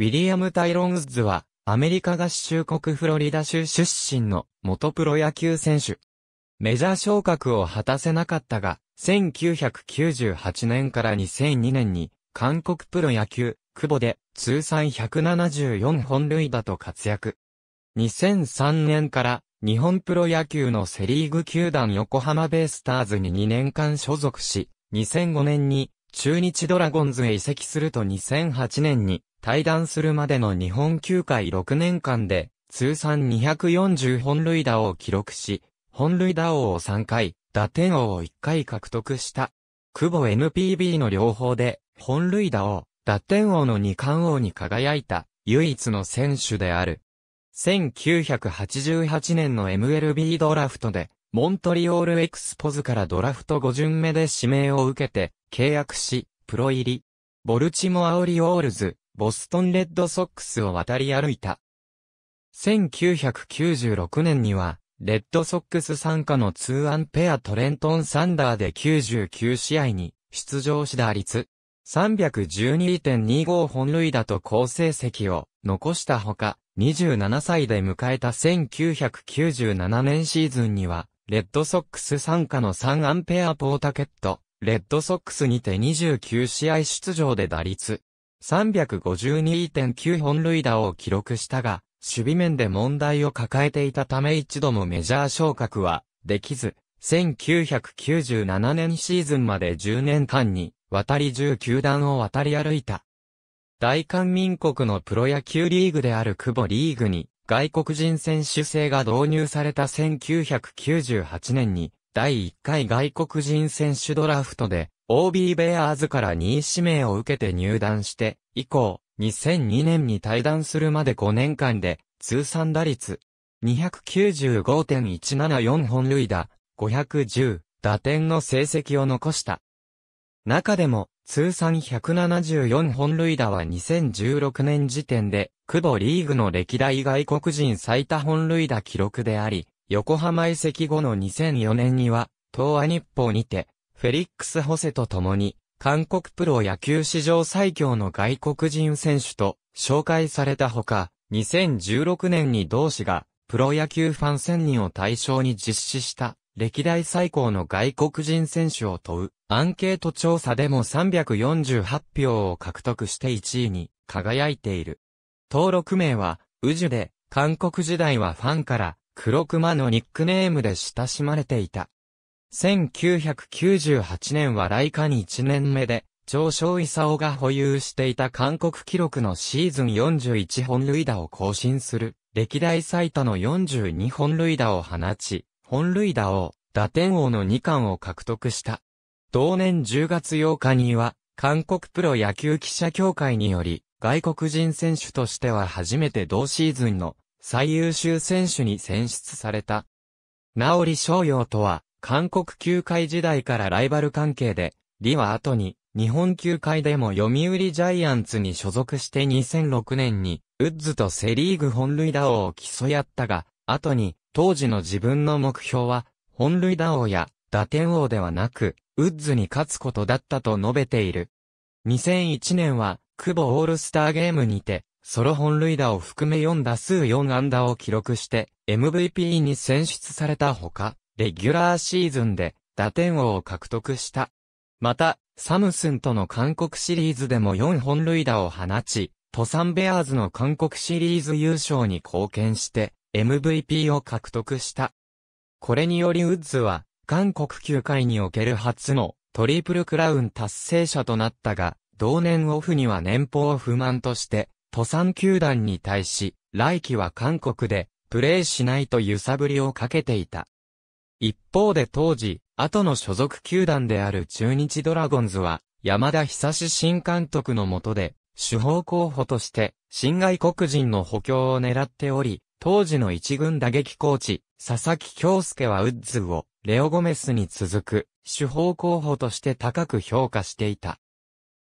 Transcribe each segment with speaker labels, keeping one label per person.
Speaker 1: ウィリアム・タイロン・ウッズは、アメリカ合衆国フロリダ州出身の元プロ野球選手。メジャー昇格を果たせなかったが、1998年から2002年に、韓国プロ野球、久保で通算174本塁打と活躍。2003年から日本プロ野球のセリーグ球団横浜ベイスターズに2年間所属し、2005年に中日ドラゴンズへ移籍すると2008年に退団するまでの日本球界6年間で、通算240本塁打を記録し、本塁打王を3回、打点王を1回獲得した。久保 NPB の両方で、本塁打王、打点王の2冠王に輝いた、唯一の選手である。1988年の MLB ドラフトで、モントリオールエクスポズからドラフト5巡目で指名を受けて、契約し、プロ入り。ボルチモアオリオールズ、ボストンレッドソックスを渡り歩いた。1996年には、レッドソックス参加のツーアンペアトレントンサンダーで99試合に出場し打率312.25本塁打と好成績を残したほか、27歳で迎えた1997年シーズンには、レッドソックス参加の3アンペアポータケット、レッドソックスにて29試合出場で打率352.9本塁打を記録したが、守備面で問題を抱えていたため一度もメジャー昇格はできず、1997年シーズンまで10年間に渡り19段を渡り歩いた。大韓民国のプロ野球リーグである久保リーグに外国人選手制が導入された1998年に第1回外国人選手ドラフトで OB ベアーズから2位指名を受けて入団して、以降、2002年に退団するまで5年間で、通算打率、295.174本塁打、510打点の成績を残した。中でも、通算174本塁打は2016年時点で、久保リーグの歴代外国人最多本塁打記録であり、横浜移籍後の2004年には、東亜日報にて、フェリックス・ホセと共に、韓国プロ野球史上最強の外国人選手と紹介されたほか、2016年に同氏がプロ野球ファン1000人を対象に実施した歴代最高の外国人選手を問うアンケート調査でも348票を獲得して1位に輝いている。登録名は、宇ュで、韓国時代はファンから、黒熊のニックネームで親しまれていた。1998年は来夏に1年目で、上昇勲が保有していた韓国記録のシーズン41本塁打を更新する、歴代最多の42本塁打を放ち、本塁打を、打点王の2冠を獲得した。同年10月8日には、韓国プロ野球記者協会により、外国人選手としては初めて同シーズンの最優秀選手に選出された。直り商用とは、韓国球界時代からライバル関係で、李は後に、日本球界でも読売ジャイアンツに所属して2006年に、ウッズとセリーグ本塁打王を競い合ったが、後に、当時の自分の目標は、本塁打王や打点王ではなく、ウッズに勝つことだったと述べている。2001年は、久保オールスターゲームにて、ソロ本塁打を含め4打数4安打を記録して、MVP に選出されたほか、レギュラーシーズンで打点王を獲得した。また、サムスンとの韓国シリーズでも4本塁打を放ち、トサンベアーズの韓国シリーズ優勝に貢献して MVP を獲得した。これによりウッズは、韓国球界における初のトリプルクラウン達成者となったが、同年オフには年俸を不満として、サン球団に対し、来季は韓国でプレーしないと揺さぶりをかけていた。一方で当時、後の所属球団である中日ドラゴンズは、山田久志新監督の下で、主砲候補として、新外国人の補強を狙っており、当時の一軍打撃コーチ、佐々木京介はウッズを、レオゴメスに続く、主砲候補として高く評価していた。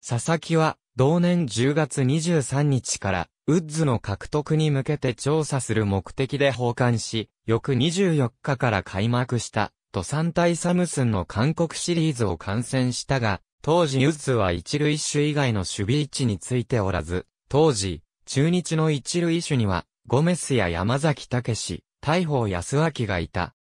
Speaker 1: 佐々木は、同年10月23日から、ウッズの獲得に向けて調査する目的で奉還し、翌24日から開幕した、土産対サムスンの韓国シリーズを観戦したが、当時ユズは一塁手以外の守備位置についておらず、当時、中日の一塁手には、ゴメスや山崎武史、大砲安明がいた。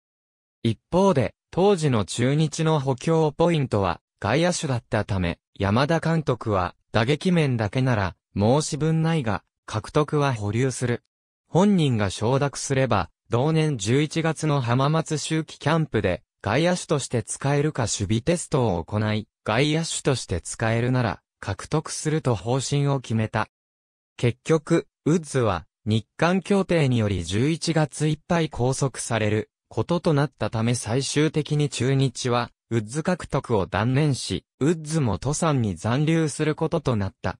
Speaker 1: 一方で、当時の中日の補強ポイントは、外野手だったため、山田監督は、打撃面だけなら、申し分ないが、獲得は保留する。本人が承諾すれば、同年11月の浜松周期キャンプで、外野手として使えるか守備テストを行い、外野手として使えるなら、獲得すると方針を決めた。結局、ウッズは、日韓協定により11月いっぱい拘束されることとなったため最終的に中日は、ウッズ獲得を断念し、ウッズも登山に残留することとなった。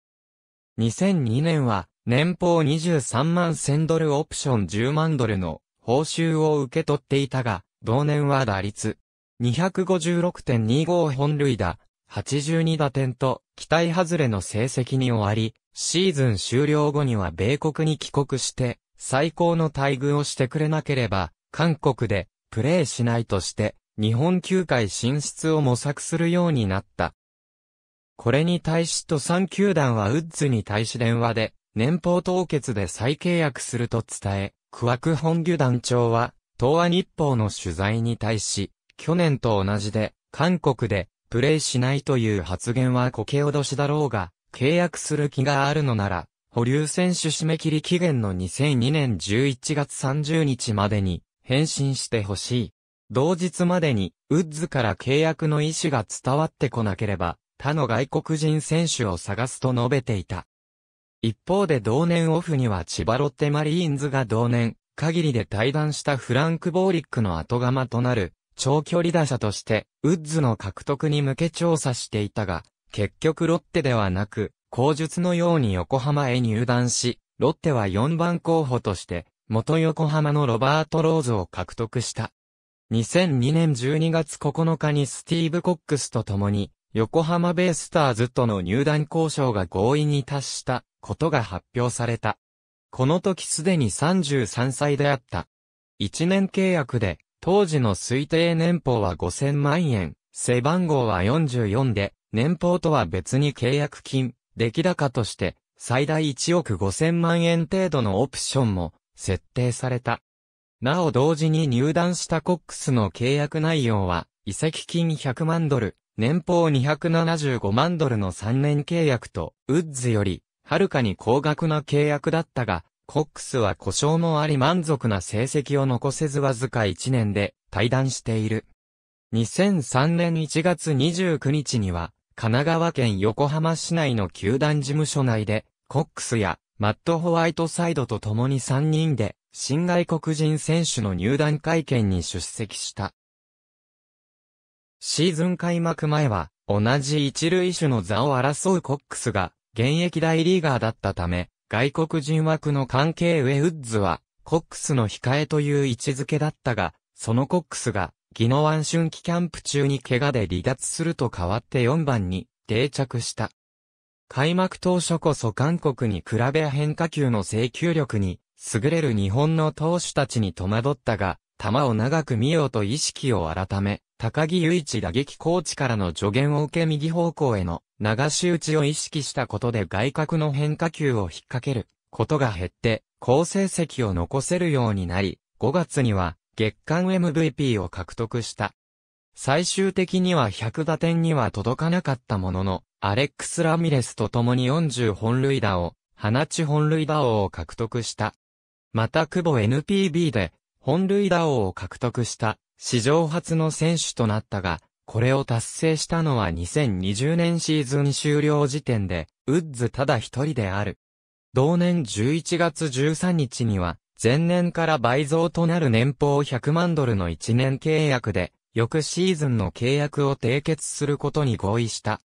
Speaker 1: 2002年は、年俸23万1000ドルオプション10万ドルの報酬を受け取っていたが、同年は打率256.25本塁打、82打点と期待外れの成績に終わり、シーズン終了後には米国に帰国して、最高の待遇をしてくれなければ、韓国でプレーしないとして、日本球界進出を模索するようになった。これに対しと3球団はウッズに対し電話で、年俸凍結で再契約すると伝え、クワク本ュ団長は、東亜日報の取材に対し、去年と同じで、韓国で、プレイしないという発言はケけ脅しだろうが、契約する気があるのなら、保留選手締め切り期限の2002年11月30日までに返信してほしい。同日までにウッズから契約の意思が伝わってこなければ他の外国人選手を探すと述べていた。一方で同年オフには千葉ロッテマリーンズが同年、限りで退団したフランク・ボーリックの後釜となる、長距離打者として、ウッズの獲得に向け調査していたが、結局ロッテではなく、口述のように横浜へ入団し、ロッテは4番候補として、元横浜のロバート・ローズを獲得した。2002年12月9日にスティーブ・コックスと共に、横浜ベイスターズとの入団交渉が合意に達したことが発表された。この時すでに33歳であった。1年契約で、当時の推定年俸は5000万円、背番号は44で、年俸とは別に契約金、出来高として、最大1億5000万円程度のオプションも設定された。なお同時に入団したコックスの契約内容は、移籍金100万ドル、年俸275万ドルの3年契約と、ウッズよりはるかに高額な契約だったが、コックスは故障もあり満足な成績を残せずわずか1年で退団している。2003年1月29日には、神奈川県横浜市内の球団事務所内で、コックスやマット・ホワイトサイドと共に3人で、新外国人選手の入団会見に出席した。シーズン開幕前は、同じ一塁手の座を争うコックスが、現役大リーガーだったため、外国人枠の関係ウェウッズは、コックスの控えという位置づけだったが、そのコックスが、ギノワン春季キャンプ中に怪我で離脱すると変わって4番に定着した。開幕当初こそ韓国に比べ変化球の制球力に優れる日本の投手たちに戸惑ったが、球を長く見ようと意識を改め、高木雄一打撃コーチからの助言を受け右方向への流し打ちを意識したことで外角の変化球を引っ掛けることが減って、好成績を残せるようになり、5月には月間 MVP を獲得した。最終的には100打点には届かなかったものの、アレックス・ラミレスと共に40本塁打を、放ち本塁打王を獲得した。また久保 NPB で、本塁打王を獲得した、史上初の選手となったが、これを達成したのは2020年シーズン終了時点で、ウッズただ一人である。同年11月13日には、前年から倍増となる年俸100万ドルの1年契約で、翌シーズンの契約を締結することに合意した。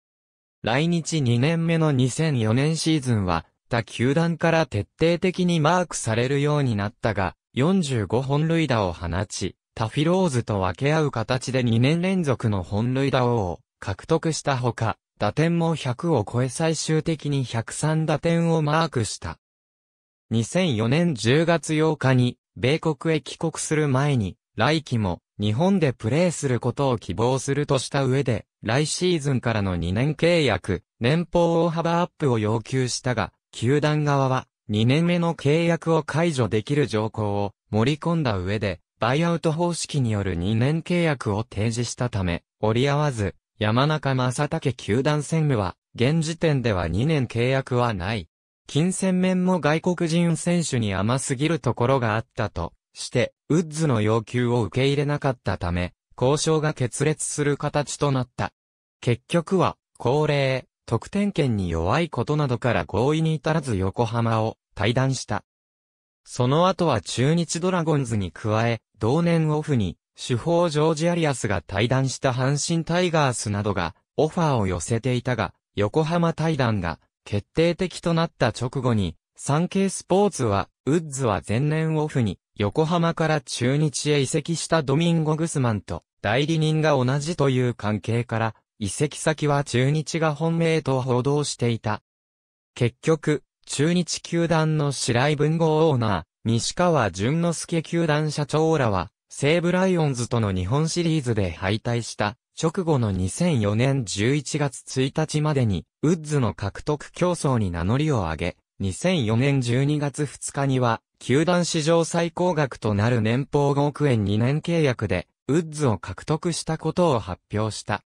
Speaker 1: 来日2年目の2004年シーズンは、他球団から徹底的にマークされるようになったが、45本塁打を放ち、タフィローズと分け合う形で2年連続の本塁打王を獲得したほか、打点も100を超え最終的に103打点をマークした。2004年10月8日に、米国へ帰国する前に、来季も日本でプレーすることを希望するとした上で、来シーズンからの2年契約、年俸大幅アップを要求したが、球団側は2年目の契約を解除できる条項を盛り込んだ上で、バイアウト方式による2年契約を提示したため、折り合わず、山中正武球団専務は、現時点では2年契約はない。金銭面も外国人選手に甘すぎるところがあったと、して、ウッズの要求を受け入れなかったため、交渉が決裂する形となった。結局は、恒例、得点圏に弱いことなどから合意に至らず横浜を退団した。その後は中日ドラゴンズに加え、同年オフに、主砲ジョージ・アリアスが対談した阪神タイガースなどが、オファーを寄せていたが、横浜対談が決定的となった直後に、産経スポーツは、ウッズは前年オフに、横浜から中日へ移籍したドミンゴ・グスマンと、代理人が同じという関係から、移籍先は中日が本命と報道していた。結局、中日球団の白井文豪オーナー、西川淳之介球団社長らは、西武ライオンズとの日本シリーズで敗退した直後の2004年11月1日までに、ウッズの獲得競争に名乗りを上げ、2004年12月2日には、球団史上最高額となる年俸5億円2年契約で、ウッズを獲得したことを発表した。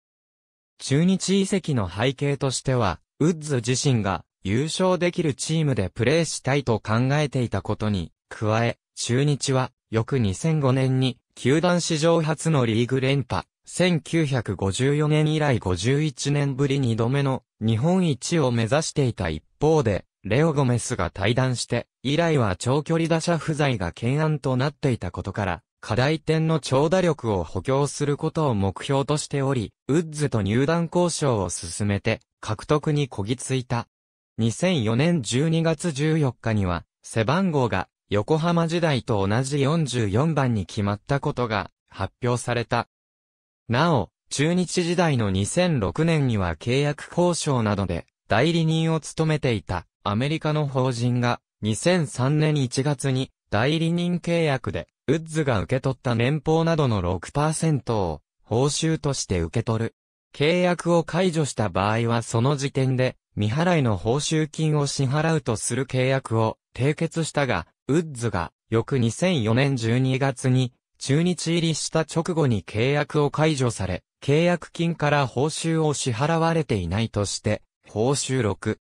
Speaker 1: 中日遺跡の背景としては、ウッズ自身が優勝できるチームでプレーしたいと考えていたことに、加え、中日は、翌2005年に、球団史上初のリーグ連覇、1954年以来51年ぶり2度目の日本一を目指していた一方で、レオ・ゴメスが退団して、以来は長距離打者不在が懸案となっていたことから、課題点の長打力を補強することを目標としており、ウッズと入団交渉を進めて、獲得にこぎついた。2004年12月14日には、背番号が横浜時代と同じ44番に決まったことが発表された。なお、中日時代の2006年には契約交渉などで代理人を務めていたアメリカの法人が2003年1月に代理人契約でウッズが受け取った年俸などの6%を報酬として受け取る。契約を解除した場合はその時点で未払いの報酬金を支払うとする契約を締結したが、ウッズが翌2004年12月に中日入りした直後に契約を解除され、契約金から報酬を支払われていないとして、報酬6。0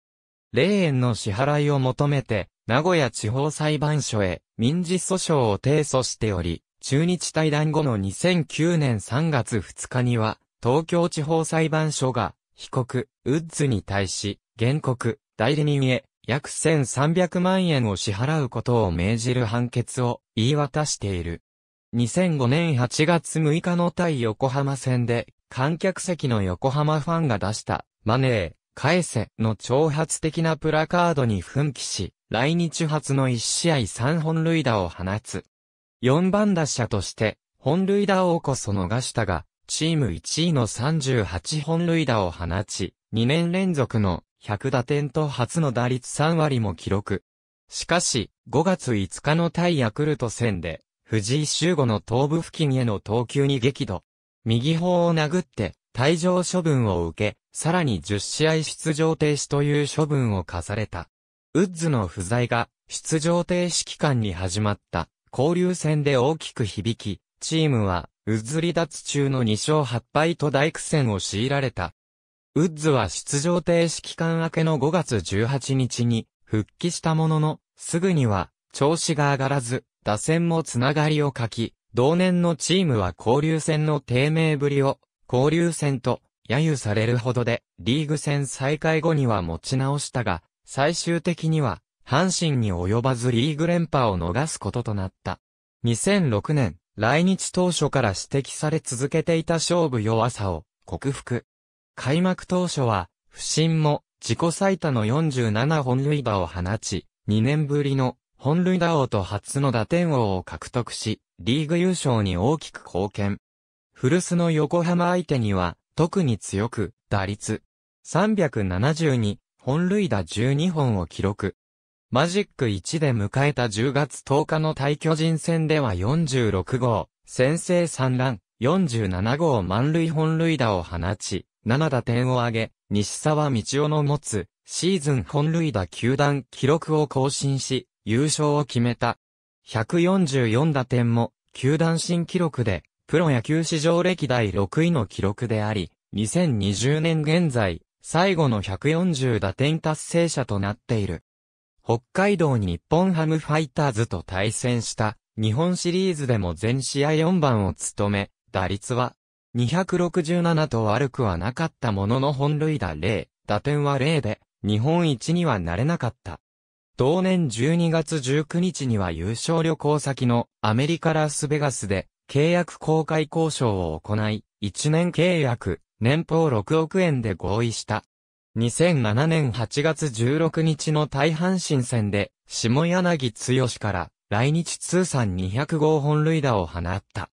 Speaker 1: 円の支払いを求めて、名古屋地方裁判所へ民事訴訟を提訴しており、中日対談後の2009年3月2日には、東京地方裁判所が、被告、ウッズに対し、原告、代理人へ約1300万円を支払うことを命じる判決を言い渡している。2005年8月6日の対横浜戦で、観客席の横浜ファンが出した、マネー、返せの挑発的なプラカードに奮起し、来日初の1試合3本塁打を放つ。4番打者として、本塁打をこそ逃したが、チーム1位の38本塁打を放ち、2年連続の100打点と初の打率3割も記録。しかし、5月5日の対ヤクルト戦で、藤井修吾の頭部付近への投球に激怒。右方を殴って、退場処分を受け、さらに10試合出場停止という処分を課された。ウッズの不在が、出場停止期間に始まった、交流戦で大きく響き、チームは、うずり脱中の2勝8敗と大苦戦を強いられた。ウッズは出場停止期間明けの5月18日に復帰したものの、すぐには調子が上がらず、打線もつながりを欠き、同年のチームは交流戦の低迷ぶりを、交流戦と揶揄されるほどで、リーグ戦再開後には持ち直したが、最終的には、阪神に及ばずリーグ連覇を逃すこととなった。2006年、来日当初から指摘され続けていた勝負弱さを克服。開幕当初は、不審も自己最多の47本塁打を放ち、2年ぶりの本塁打王と初の打点王を獲得し、リーグ優勝に大きく貢献。古巣の横浜相手には、特に強く、打率372、本塁打12本を記録。マジック1で迎えた10月10日の対巨人戦では46号、先制3ラン、47号満塁本塁打を放ち、7打点を挙げ、西沢道夫の持つ、シーズン本塁打球団記録を更新し、優勝を決めた。144打点も、球団新記録で、プロ野球史上歴代6位の記録であり、2020年現在、最後の140打点達成者となっている。北海道日本ハムファイターズと対戦した日本シリーズでも全試合4番を務め、打率は267と悪くはなかったものの本塁打0、打点は0で、日本一にはなれなかった。同年12月19日には優勝旅行先のアメリカラスベガスで契約公開交渉を行い、1年契約、年俸6億円で合意した。2007年8月16日の大阪神戦で、下柳剛から来日通算200号本塁打を放った。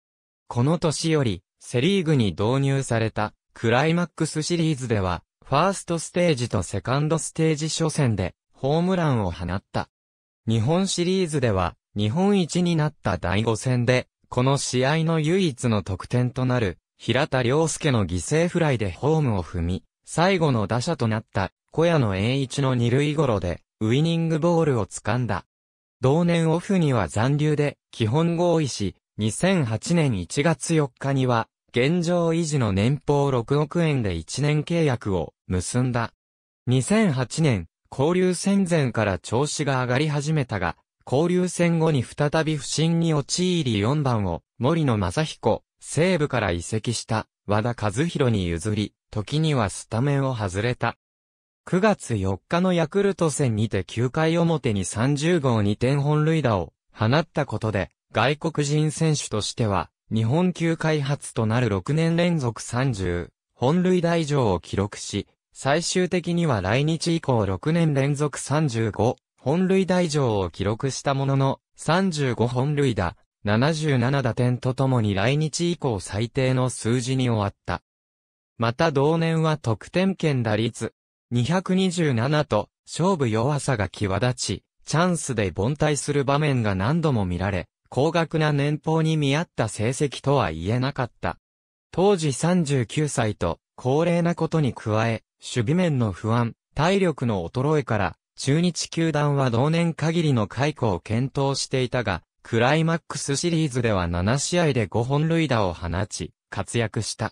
Speaker 1: この年より、セリーグに導入されたクライマックスシリーズでは、ファーストステージとセカンドステージ初戦でホームランを放った。日本シリーズでは、日本一になった第5戦で、この試合の唯一の得点となる、平田良介の犠牲フライでホームを踏み、最後の打者となった小屋の栄一の二塁頃で、ウイニングボールを掴んだ。同年オフには残留で、基本合意し、2008年1月4日には、現状維持の年俸6億円で1年契約を結んだ。2008年、交流戦前から調子が上がり始めたが、交流戦後に再び不振に陥り4番を森野正彦、西部から移籍した和田和弘に譲り、時にはスタメンを外れた。9月4日のヤクルト戦にて9回表に30号2点本塁打を放ったことで、外国人選手としては、日本球開発となる6年連続30、本塁打以上を記録し、最終的には来日以降6年連続35、本塁打以上を記録したものの、35本塁打、77打点とともに来日以降最低の数字に終わった。また同年は得点圏打率、227と、勝負弱さが際立ち、チャンスで凡退する場面が何度も見られ、高額な年俸に見合った成績とは言えなかった。当時39歳と、高齢なことに加え、守備面の不安、体力の衰えから、中日球団は同年限りの解雇を検討していたが、クライマックスシリーズでは7試合で5本塁打を放ち、活躍した。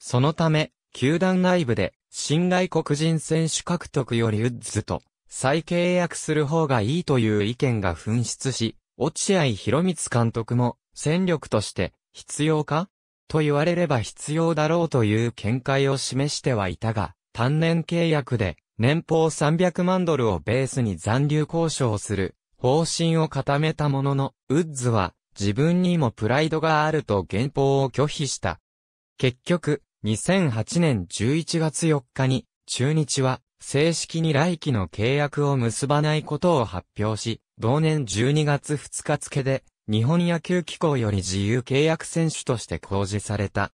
Speaker 1: そのため、球団内部で、新外国人選手獲得よりウッズと、再契約する方がいいという意見が紛失し、落合博光監督も、戦力として、必要かと言われれば必要だろうという見解を示してはいたが、単年契約で、年俸300万ドルをベースに残留交渉する、方針を固めたものの、ウッズは、自分にもプライドがあると原報を拒否した。結局、2008年11月4日に、中日は、正式に来期の契約を結ばないことを発表し、同年12月2日付で、日本野球機構より自由契約選手として公示された。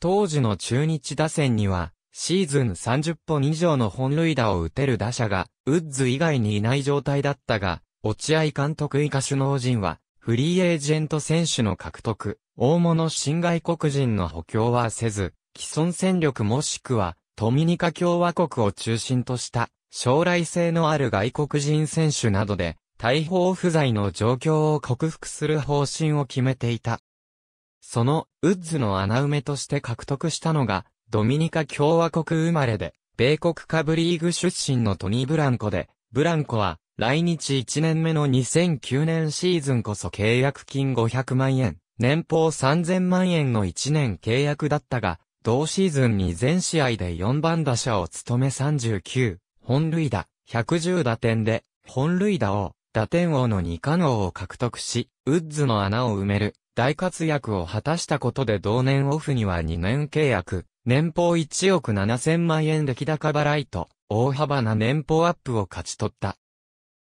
Speaker 1: 当時の中日打線には、シーズン30本以上の本塁打を打てる打者が、ウッズ以外にいない状態だったが、落合監督以下首脳陣は、フリーエージェント選手の獲得、大物新外国人の補強はせず、既存戦力もしくは、ドミニカ共和国を中心とした将来性のある外国人選手などで大砲不在の状況を克服する方針を決めていた。そのウッズの穴埋めとして獲得したのがドミニカ共和国生まれで米国株リーグ出身のトニー・ブランコで、ブランコは来日1年目の2009年シーズンこそ契約金500万円、年俸3000万円の1年契約だったが、同シーズンに全試合で4番打者を務め39、本塁打、110打点で、本塁打王、打点王の2冠王を獲得し、ウッズの穴を埋める、大活躍を果たしたことで同年オフには2年契約、年俸1億7000万円出来高払いと、大幅な年俸アップを勝ち取った。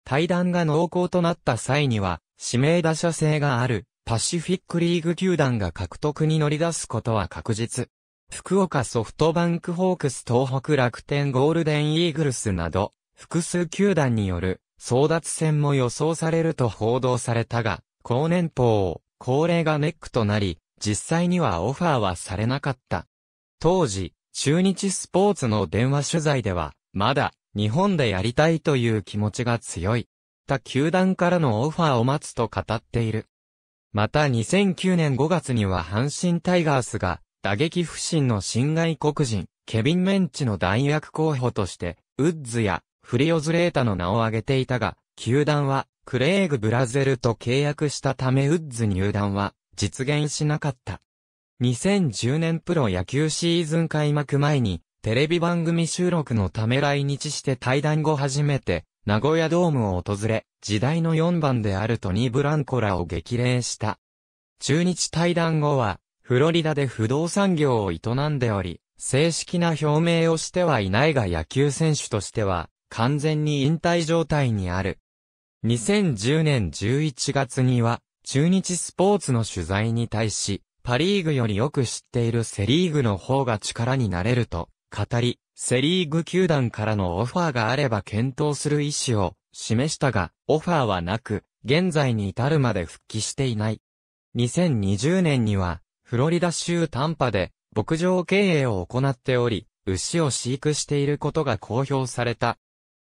Speaker 1: 対談が濃厚となった際には、指名打者制がある、パシフィックリーグ球団が獲得に乗り出すことは確実。福岡ソフトバンクホークス東北楽天ゴールデンイーグルスなど、複数球団による争奪戦も予想されると報道されたが、高年俸、高齢がネックとなり、実際にはオファーはされなかった。当時、中日スポーツの電話取材では、まだ日本でやりたいという気持ちが強い。他球団からのオファーを待つと語っている。また2009年5月には阪神タイガースが打撃不振の新外国人、ケビン・メンチの代役候補として、ウッズやフリオズレータの名を挙げていたが、球団はクレーグ・ブラゼルと契約したためウッズ入団は実現しなかった。2010年プロ野球シーズン開幕前に、テレビ番組収録のため来日して対談後初めて、名古屋ドームを訪れ、時代の4番であるトニー・ブランコラを激励した。中日対談後は、フロリダで不動産業を営んでおり、正式な表明をしてはいないが野球選手としては、完全に引退状態にある。2010年11月には、中日スポーツの取材に対し、パリーグよりよく知っているセリーグの方が力になれると、語り、セリーグ球団からのオファーがあれば検討する意思を示したが、オファーはなく、現在に至るまで復帰していない。2020年には、フロリダ州タンパで牧場経営を行っており、牛を飼育していることが公表された。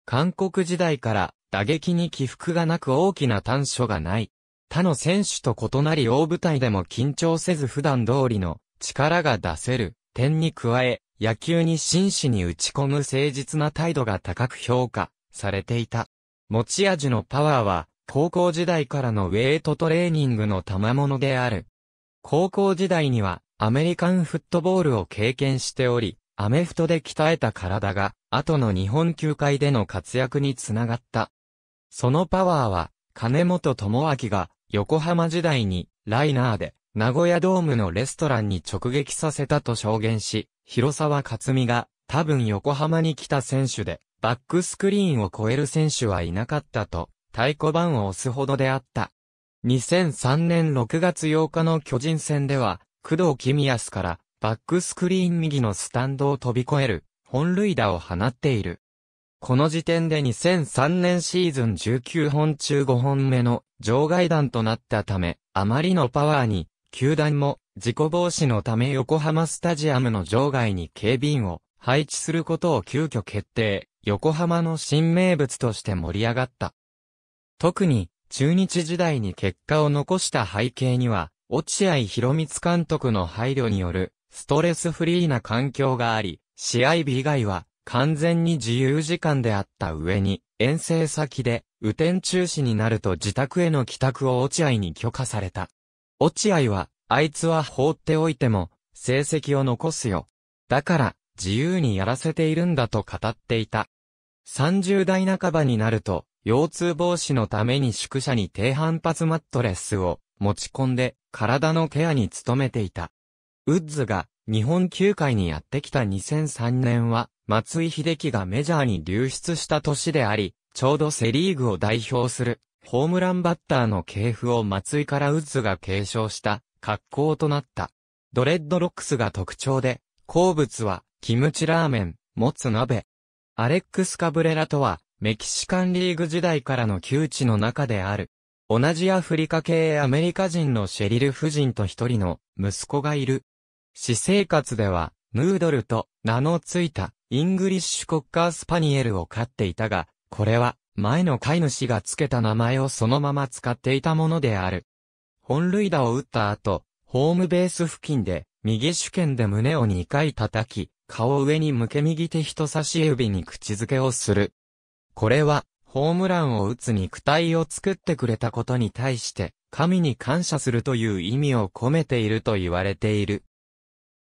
Speaker 1: 韓国時代から打撃に起伏がなく大きな短所がない。他の選手と異なり大舞台でも緊張せず普段通りの力が出せる点に加え、野球に真摯に打ち込む誠実な態度が高く評価されていた。持ち味のパワーは高校時代からのウェイトトレーニングの賜物である。高校時代にはアメリカンフットボールを経験しており、アメフトで鍛えた体が、後の日本球界での活躍につながった。そのパワーは、金本智明が、横浜時代に、ライナーで、名古屋ドームのレストランに直撃させたと証言し、広沢克美が、多分横浜に来た選手で、バックスクリーンを超える選手はいなかったと、太鼓判を押すほどであった。2003年6月8日の巨人戦では、工藤公康からバックスクリーン右のスタンドを飛び越える本塁打を放っている。この時点で2003年シーズン19本中5本目の場外弾となったため、あまりのパワーに、球団も事故防止のため横浜スタジアムの場外に警備員を配置することを急遽決定、横浜の新名物として盛り上がった。特に中日時代に結果を残した背景には、落合博光監督の配慮による、ストレスフリーな環境があり、試合日以外は、完全に自由時間であった上に、遠征先で、雨天中止になると自宅への帰宅を落合に許可された。落合は、あいつは放っておいても、成績を残すよ。だから、自由にやらせているんだと語っていた。30代半ばになると、腰痛防止のために宿舎に低反発マットレスを持ち込んで体のケアに努めていた。ウッズが日本球界にやってきた2003年は松井秀喜がメジャーに流出した年であり、ちょうどセリーグを代表するホームランバッターの系譜を松井からウッズが継承した格好となった。ドレッドロックスが特徴で、好物はキムチラーメン、もつ鍋。アレックス・カブレラとはメキシカンリーグ時代からの窮地の中である。同じアフリカ系アメリカ人のシェリル夫人と一人の息子がいる。私生活では、ヌードルと名のついたイングリッシュコッカースパニエルを飼っていたが、これは前の飼い主が付けた名前をそのまま使っていたものである。本塁打を打った後、ホームベース付近で右手剣で胸を2回叩き、顔上に向け右手人差し指に口づけをする。これは、ホームランを打つ肉体を作ってくれたことに対して、神に感謝するという意味を込めていると言われている。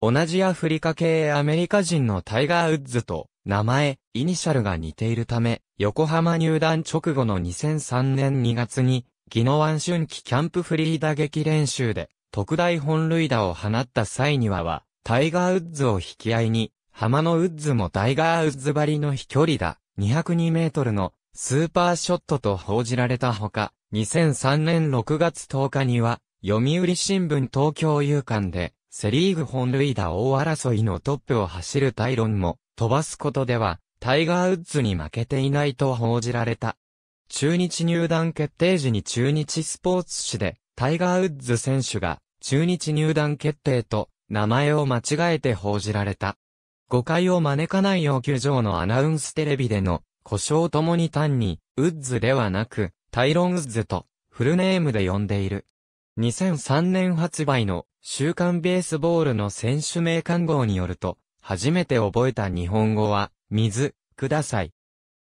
Speaker 1: 同じアフリカ系アメリカ人のタイガー・ウッズと、名前、イニシャルが似ているため、横浜入団直後の2003年2月に、ギノワン春季キャンプフリー打撃練習で、特大本塁打を放った際にはは、タイガー・ウッズを引き合いに、浜のウッズもタイガー・ウッズ張りの飛距離だ、202メートルのスーパーショットと報じられたほか、2003年6月10日には、読売新聞東京有刊で、セリーグ本塁打大争いのトップを走るタイロンも、飛ばすことでは、タイガー・ウッズに負けていないと報じられた。中日入団決定時に中日スポーツ紙で、タイガー・ウッズ選手が、中日入団決定と、名前を間違えて報じられた。誤解を招かない要求上のアナウンステレビでの、故障ともに単に、ウッズではなく、タイロン・ウッズと、フルネームで呼んでいる。2003年発売の、週刊ベースボールの選手名刊号によると、初めて覚えた日本語は、水、ください。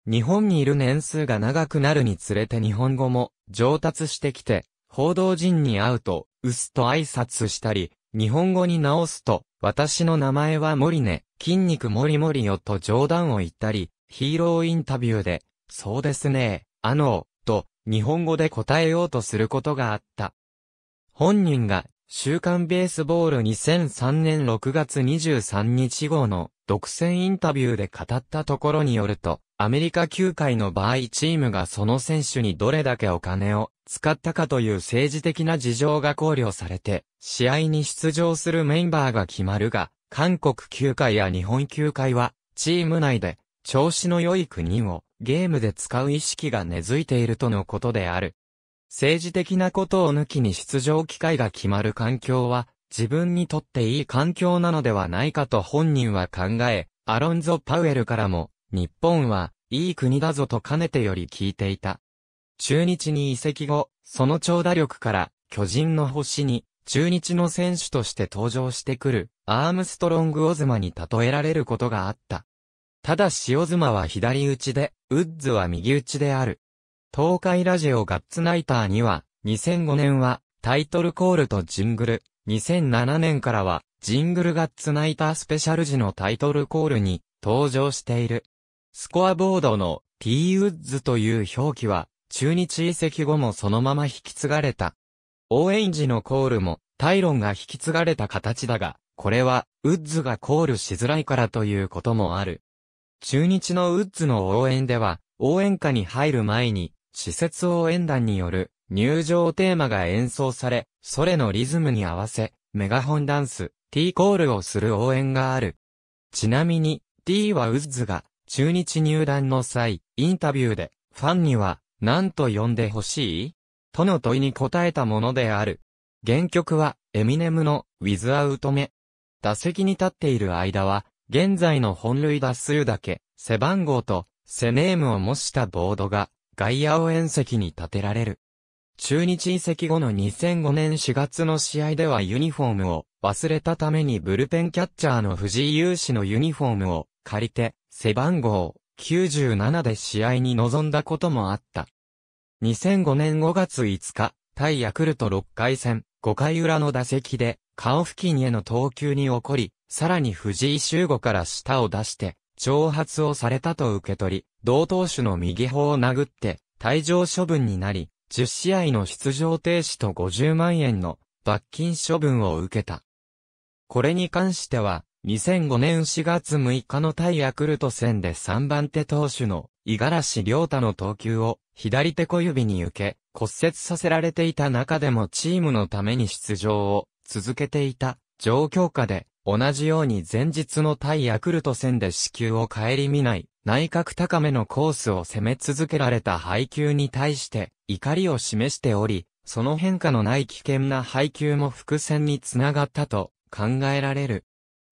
Speaker 1: 日本にいる年数が長くなるにつれて日本語も上達してきて、報道陣に会うと、うすと挨拶したり、日本語に直すと、私の名前はモリネ、筋肉モリモリよと冗談を言ったり、ヒーローインタビューで、そうですね、あの、と、日本語で答えようとすることがあった。本人が、週刊ベースボール2003年6月23日号の独占インタビューで語ったところによると、アメリカ球界の場合チームがその選手にどれだけお金を使ったかという政治的な事情が考慮されて、試合に出場するメンバーが決まるが、韓国球界や日本球界は、チーム内で、調子の良い国を、ゲームで使う意識が根付いているとのことである。政治的なことを抜きに出場機会が決まる環境は、自分にとっていい環境なのではないかと本人は考え、アロンゾ・パウエルからも、日本はいい国だぞとかねてより聞いていた。中日に移籍後、その長打力から、巨人の星に、中日の選手として登場してくる、アームストロング・オズマに例えられることがあった。ただしオズマは左打ちで、ウッズは右打ちである。東海ラジオガッツナイターには、2005年は、タイトルコールとジングル、2007年からは、ジングルガッツナイタースペシャル時のタイトルコールに登場している。スコアボードの T ウッズという表記は中日移籍後もそのまま引き継がれた。応援時のコールも、タイロンが引き継がれた形だが、これは、ウッズがコールしづらいからということもある。中日のウッズの応援では、応援歌に入る前に、施設応援団による入場テーマが演奏され、それのリズムに合わせ、メガホンダンス、T コールをする応援がある。ちなみに、T はウッズが中日入団の際、インタビューで、ファンには、何と呼んでほしいとの問いに答えたものである。原曲は、エミネムの、ウィズアウトメ。打席に立っている間は、現在の本塁打数だけ、背番号と、セネームを模したボードが、外野応援席に立てられる。中日移籍後の2005年4月の試合ではユニフォームを忘れたためにブルペンキャッチャーの藤井雄志のユニフォームを借りて背番号97で試合に臨んだこともあった。2005年5月5日、対ヤクルト6回戦、5回裏の打席で、顔付近への投球に起こり、さらに藤井修吾から舌を出して、挑発をされたと受け取り、同投手の右方を殴って、退場処分になり、10試合の出場停止と50万円の罰金処分を受けた。これに関しては、2005年4月6日の対ヤクルト戦で3番手投手の五十嵐亮太の投球を左手小指に受け骨折させられていた中でもチームのために出場を続けていた状況下で同じように前日の対ヤクルト戦で死球を顧みない内角高めのコースを攻め続けられた配球に対して怒りを示しており、その変化のない危険な配球も伏線につながったと考えられる。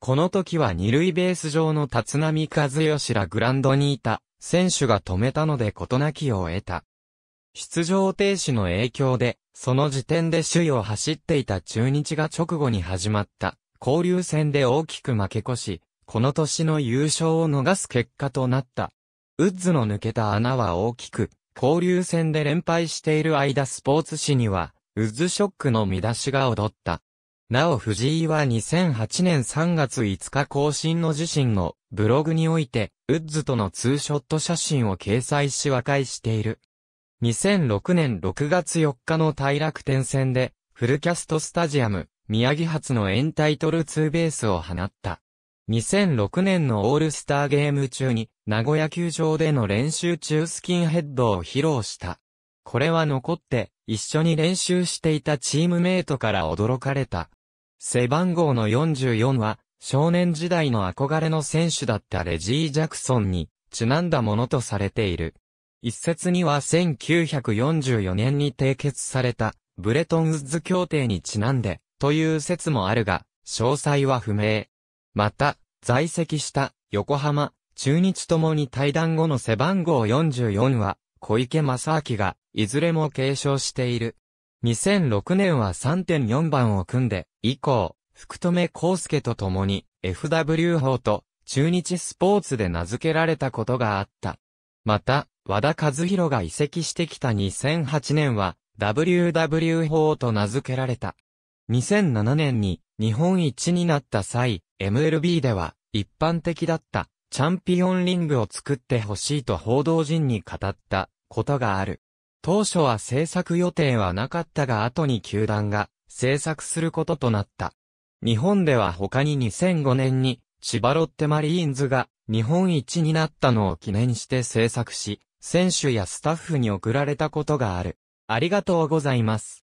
Speaker 1: この時は二塁ベース上の立浪和義らグランドにいた選手が止めたので事なきを得た。出場停止の影響で、その時点で首位を走っていた中日が直後に始まった交流戦で大きく負け越し、この年の優勝を逃す結果となった。ウッズの抜けた穴は大きく、交流戦で連敗している間スポーツ紙には、ウッズショックの見出しが踊った。なお藤井は2008年3月5日更新の自身のブログにおいて、ウッズとのツーショット写真を掲載し和解している。2006年6月4日の大楽天戦で、フルキャストスタジアム、宮城発のエンタイトルツーベースを放った。2006年のオールスターゲーム中に、名古屋球場での練習中スキンヘッドを披露した。これは残って、一緒に練習していたチームメイトから驚かれた。背番号の44は、少年時代の憧れの選手だったレジー・ジャクソンに、ちなんだものとされている。一説には1944年に締結された、ブレトンウッズ協定にちなんで、という説もあるが、詳細は不明。また、在籍した、横浜、中日ともに対談後の背番号44は、小池正明が、いずれも継承している。2006年は3.4番を組んで、以降、福留康介と共に、FW 法と、中日スポーツで名付けられたことがあった。また、和田和弘が移籍してきた2008年は、WW 法と名付けられた。2007年に日本一になった際、MLB では一般的だったチャンピオンリングを作ってほしいと報道陣に語ったことがある。当初は制作予定はなかったが後に球団が制作することとなった。日本では他に2005年に千葉ロッテマリーンズが日本一になったのを記念して制作し、選手やスタッフに送られたことがある。ありがとうございます。